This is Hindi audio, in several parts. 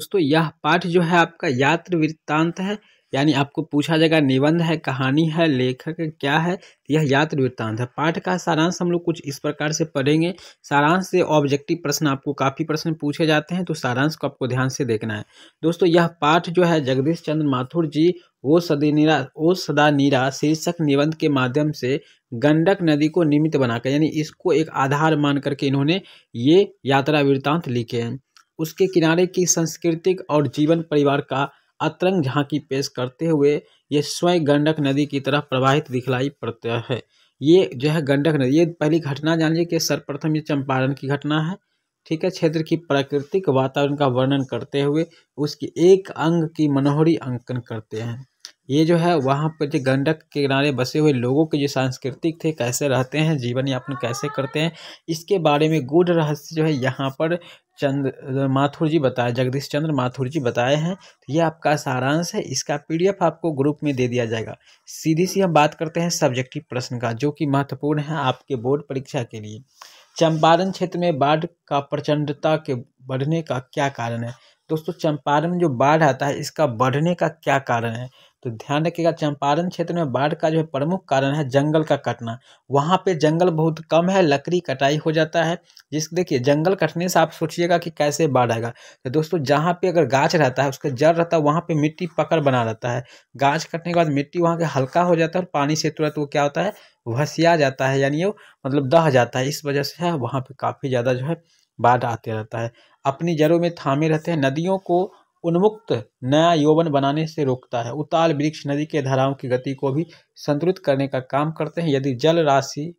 दोस्तों यह पाठ जो है आपका यात्र वृत्तांत है यानी आपको पूछा जाएगा निबंध है कहानी है लेखक क्या है यह यात्र वृत्तांत है पाठ का सारांश हम लोग कुछ इस प्रकार से पढ़ेंगे सारांश से ऑब्जेक्टिव प्रश्न आपको काफ़ी प्रश्न पूछे जाते हैं तो सारांश को आपको ध्यान से देखना है दोस्तों यह पाठ जो है जगदीश चंद्र माथुर जी वो सदीनिरा वो सदा नीरा शीर्षक निबंध के माध्यम से गंडक नदी को निमित्त बनाकर यानी इसको एक आधार मान करके इन्होंने ये यात्रा वृत्तांत लिखे हैं उसके किनारे की सांस्कृतिक और जीवन परिवार का अतरंग झांकी पेश करते हुए ये स्वयं गंडक नदी की तरह प्रवाहित दिखलाई पड़ता है ये जो है गंडक नदी ये पहली घटना जान लीजिए कि सर्वप्रथम ये चंपारण की घटना है ठीक है क्षेत्र की प्राकृतिक वातावरण का वर्णन करते हुए उसकी एक अंग की मनोहरी अंकन करते हैं ये जो है वहाँ पर जो गंडक के किनारे बसे हुए लोगों के जो सांस्कृतिक थे कैसे रहते हैं जीवन यापन कैसे करते हैं इसके बारे में गूढ़ रहस्य जो है यहाँ पर चंद्र माथुर जी बताए जगदीश चंद्र माथुर जी बताए हैं तो ये आपका सारांश है इसका पीडीएफ आपको ग्रुप में दे दिया जाएगा सीधी सी हम बात करते हैं सब्जेक्टिव प्रश्न का जो कि महत्वपूर्ण है आपके बोर्ड परीक्षा के लिए चंपारण क्षेत्र में बाढ़ का प्रचंडता के बढ़ने का क्या कारण है दोस्तों चंपारण में जो बाढ़ आता है इसका बढ़ने का क्या कारण है तो ध्यान रखिएगा चंपारण क्षेत्र में बाढ़ का जो है प्रमुख कारण है जंगल का कटना वहाँ पे जंगल बहुत कम है लकड़ी कटाई हो जाता है जिस देखिए जंगल कटने से आप सोचिएगा कि कैसे बाढ़ आएगा तो दोस्तों जहाँ पे अगर गाछ रहता है उसका जड़ रहता है वहाँ पर मिट्टी पकड़ बना रहता है गाछ कटने के बाद मिट्टी वहाँ के हल्का हो जाता है और पानी से तुरंत वो क्या होता है भसिया जाता है यानी वो मतलब दह जाता है इस वजह से है वहाँ पर काफ़ी ज़्यादा जो है बाढ़ आते रहता है अपनी जड़ों में थामे रहते हैं नदियों को उन्मुक्त नया यौवन बनाने से रोकता है उताल वृक्ष नदी के धाराओं की गति को भी संतुलित करने का काम करते हैं यदि जल राशि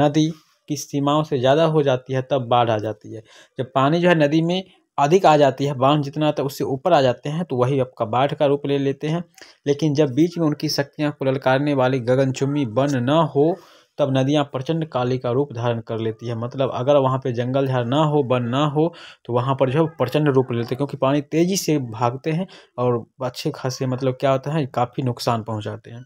नदी की सीमाओं से ज़्यादा हो जाती है तब बाढ़ आ जाती है जब पानी जो है नदी में अधिक आ जाती है बांध जितना तो उससे ऊपर आ जाते हैं तो वही आपका बाढ़ का रूप ले लेते हैं लेकिन जब बीच में उनकी शक्तियाँ को ललकारने वाली गगनचुम्बी बन न हो तब नदियाँ प्रचंड काली का रूप धारण कर लेती है मतलब अगर वहाँ पे जंगल झाड़ ना हो वन ना हो तो वहाँ पर जो है प्रचंड रूप लेते हैं क्योंकि पानी तेज़ी से भागते हैं और अच्छे खासे मतलब क्या होता है काफ़ी नुकसान पहुँचाते हैं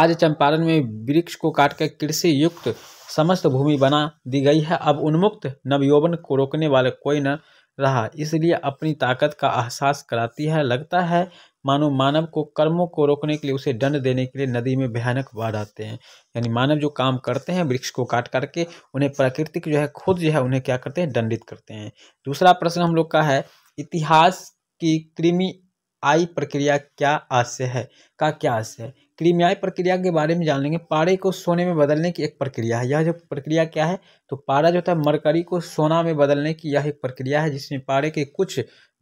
आज चंपारण में वृक्ष को काटकर कृषि युक्त समस्त भूमि बना दी गई है अब उन्मुक्त नवयौवन को रोकने वाले कोई न रहा इसलिए अपनी ताकत का एहसास कराती है लगता है मानो मानव को कर्मों को रोकने के लिए उसे दंड देने के लिए नदी में भयानक बाढ़ आते हैं यानी मानव जो काम करते हैं वृक्ष को काट करके उन्हें प्राकृतिक जो है खुद जो है उन्हें क्या करते हैं दंडित करते हैं दूसरा प्रश्न हम लोग का है इतिहास की कृमि आई प्रक्रिया क्या आशय है का क्या आशय है क्रीमियाई प्रक्रिया के बारे में जान लेंगे पारे को सोने में बदलने की एक प्रक्रिया है यह जो प्रक्रिया क्या है तो पारा जो था मरकरी को सोना में बदलने की यह एक प्रक्रिया है जिसमें पारे के कुछ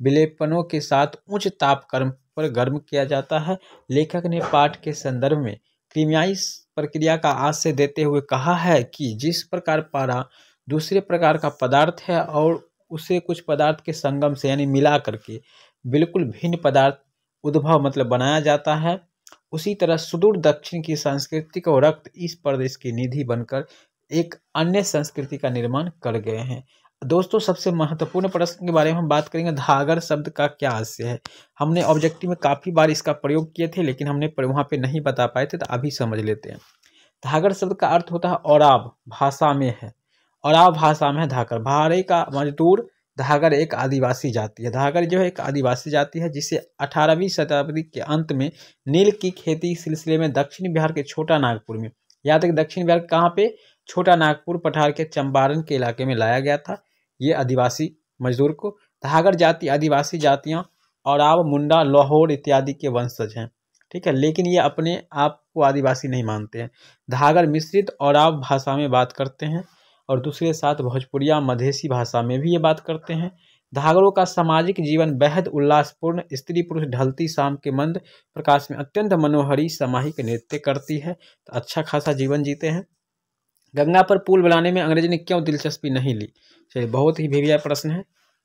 विलेपनों के साथ उच्च तापक्रम पर गर्म किया जाता है लेखक ने पाठ के संदर्भ में क्रीमियाई प्रक्रिया का आश्रय देते हुए कहा है कि जिस प्रकार पारा दूसरे प्रकार का पदार्थ है और उसे कुछ पदार्थ के संगम से यानी मिला करके बिल्कुल भिन्न पदार्थ उद्भव मतलब बनाया जाता है उसी तरह सुदूर दक्षिण की संस्कृति को रक्त इस प्रदेश की निधि बनकर एक अन्य संस्कृति का निर्माण कर गए हैं दोस्तों सबसे महत्वपूर्ण प्रश्न के बारे में हम बात करेंगे धागर शब्द का क्या आशय है हमने ऑब्जेक्टिव में काफ़ी बार इसका प्रयोग किए थे लेकिन हमने वहाँ पे नहीं बता पाए थे तो अभी समझ लेते हैं धागर शब्द का अर्थ होता है औराब भाषा में है औराब भाषा में है धाकर भारे का मजदूर धागर एक आदिवासी जाति है धागर जो है एक आदिवासी जाति है जिसे 18वीं शताब्दी के अंत में नील की खेती सिलसिले में दक्षिण बिहार के छोटा नागपुर में याद है दक्षिण बिहार कहाँ पे छोटा नागपुर पठार के चंपारण के इलाके में लाया गया था ये आदिवासी मजदूर को धागर जाति आदिवासी जातियाँ और आप मुंडा लाहौर इत्यादि के वंशज हैं ठीक है लेकिन ये अपने आप को आदिवासी नहीं मानते हैं धागर मिश्रित और आप भाषा में बात करते हैं और दूसरे साथ भोजपुरिया मधेसी भाषा में भी ये बात करते हैं धागरों का सामाजिक जीवन बेहद उल्लासपूर्ण स्त्री पुरुष ढलती शाम के मंद प्रकाश में अत्यंत मनोहरी सामाहिक नृत्य करती है तो अच्छा खासा जीवन जीते हैं गंगा पर पुल बनाने में अंग्रेजी ने क्यों दिलचस्पी नहीं ली चलिए बहुत ही भेविया प्रश्न है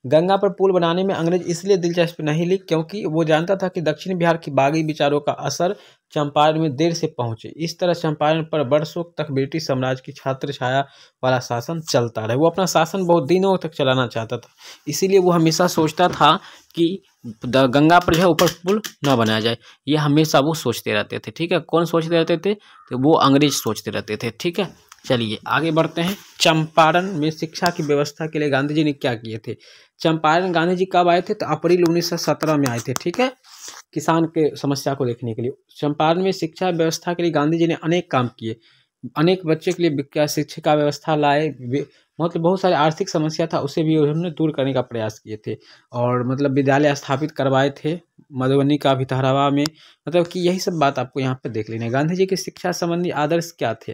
गंगा पर पुल बनाने में अंग्रेज इसलिए दिलचस्प नहीं ली क्योंकि वो जानता था कि दक्षिण बिहार की बागी विचारों का असर चंपारण में देर से पहुंचे इस तरह चंपारण पर बरसों तक ब्रिटिश साम्राज्य की छात्र छाया वाला शासन चलता रहा वो अपना शासन बहुत दिनों तक चलाना चाहता था इसीलिए वो हमेशा सोचता था कि गंगा पर जो है ऊपर पुल न बनाया जाए ये हमेशा वो सोचते रहते थे ठीक है कौन सोचते रहते थे तो वो अंग्रेज सोचते रहते थे ठीक है चलिए आगे बढ़ते हैं चंपारण में शिक्षा की व्यवस्था के लिए गांधी जी ने क्या किए थे चंपारण गांधी जी कब आए थे तो अप्रैल 1917 में आए थे ठीक है किसान के समस्या को देखने के लिए चंपारण में शिक्षा व्यवस्था के लिए गांधी जी ने अनेक काम किए अनेक बच्चे के लिए शिक्षिका व्यवस्था लाए मतलब बहुत सारे आर्थिक समस्या था उसे भी उन्होंने दूर करने का प्रयास किए थे और मतलब विद्यालय स्थापित करवाए थे मधुबनी का भितहरावा में मतलब कि यही सब बात आपको यहाँ पर देख लेना गांधी जी के शिक्षा संबंधी आदर्श क्या थे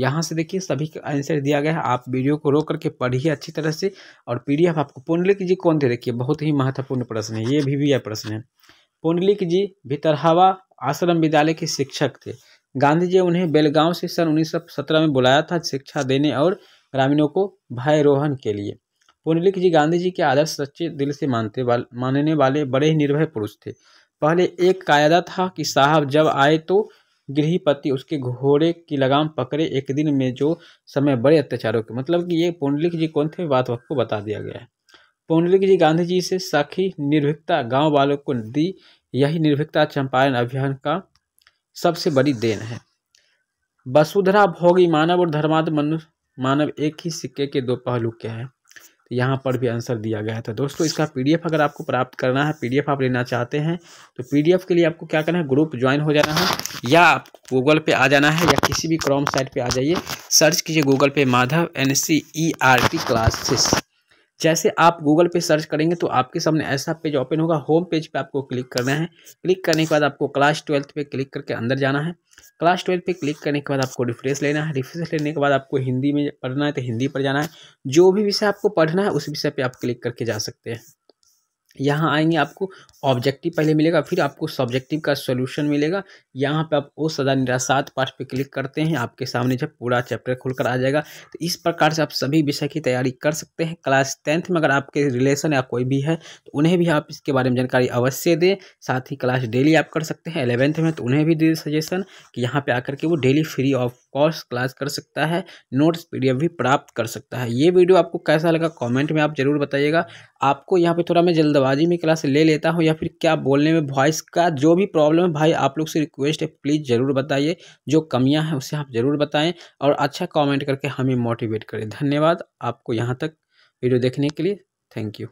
यहाँ से देखिए सभी का आंसर दिया गया है आप वीडियो को रोक करके पढ़िए अच्छी तरह से और पीडीएफ आपको पुंडलिक जी कौन थे देखिए बहुत ही महत्वपूर्ण प्रश्न है ये भी भी प्रश्न है पुंडलिक जी भितरहावा आश्रम विद्यालय के शिक्षक थे गांधी जी उन्हें बेलगांव से सन सत्रह में बुलाया था शिक्षा देने और ग्रामीणों को रोहन के लिए पुंडलिक जी गांधी जी के आदर्श सच्चे दिल से मानते वाले मानने वाले बड़े ही निर्भय पुरुष थे पहले एक कायदा था कि साहब जब आए तो गृहपति उसके घोड़े की लगाम पकड़े एक दिन में जो समय बड़े अत्याचारों के मतलब कि ये पुंडलिक जी कौन थे बात को बता दिया गया है पुंडलिक जी गांधी जी से साखी निर्भिकता गांव वालों को दी यही निर्भिकता चंपारण अभियान का सबसे बड़ी देन है वसुधरा भोगी मानव और धर्मांत मनुष्य मानव एक ही सिक्के के दो पहलू के हैं यहाँ पर भी आंसर दिया गया था दोस्तों इसका पीडीएफ अगर आपको प्राप्त करना है पीडीएफ आप लेना चाहते हैं तो पीडीएफ के लिए आपको क्या करना है ग्रुप ज्वाइन हो जाना है या आप गूगल पे आ जाना है या किसी भी क्रॉम साइट पे आ जाइए सर्च कीजिए गूगल पे Madhav N C E R T classes जैसे आप गूगल पे सर्च करेंगे तो आपके सामने ऐसा पेज ओपन होगा होम पेज पे आपको क्लिक करना है क्लिक करने के बाद आपको क्लास ट्वेल्थ पे क्लिक करके अंदर जाना है क्लास ट्वेल्थ पे क्लिक करने के बाद आपको रिफ्रेश लेना है रिफ्रेश लेने के बाद आपको हिंदी में पढ़ना है तो हिंदी पर जाना है जो भी विषय आपको पढ़ना है उस विषय पर आप क्लिक करके जा सकते हैं यहाँ आएंगे आपको ऑब्जेक्टिव पहले मिलेगा फिर आपको सब्जेक्टिव का सोल्यूशन मिलेगा यहाँ पे आप ओ सदा निराशात पाठ पे क्लिक करते हैं आपके सामने जब पूरा चैप्टर खुलकर आ जाएगा तो इस प्रकार से आप सभी विषय की तैयारी कर सकते हैं क्लास टेंथ में अगर आपके रिलेशन या कोई भी है तो उन्हें भी आप इसके बारे में जानकारी अवश्य दें साथ ही क्लास डेली आप कर सकते हैं एलेवेंथ में तो उन्हें भी दे सजेशन कि यहाँ पर आकर के वो daily free of course class कर सकता है नोट्स पीडीएफ भी प्राप्त कर सकता है ये वीडियो आपको कैसा लगा कमेंट में आप ज़रूर बताइएगा आपको यहाँ पे थोड़ा मैं जल्दबाजी में क्लास ले लेता हूँ या फिर क्या बोलने में वॉइस का जो भी प्रॉब्लम है भाई आप लोग से रिक्वेस्ट है प्लीज़ ज़रूर बताइए जो कमियाँ हैं उसे आप ज़रूर बताएँ और अच्छा कॉमेंट करके हमें मोटिवेट करें धन्यवाद आपको यहाँ तक वीडियो देखने के लिए थैंक यू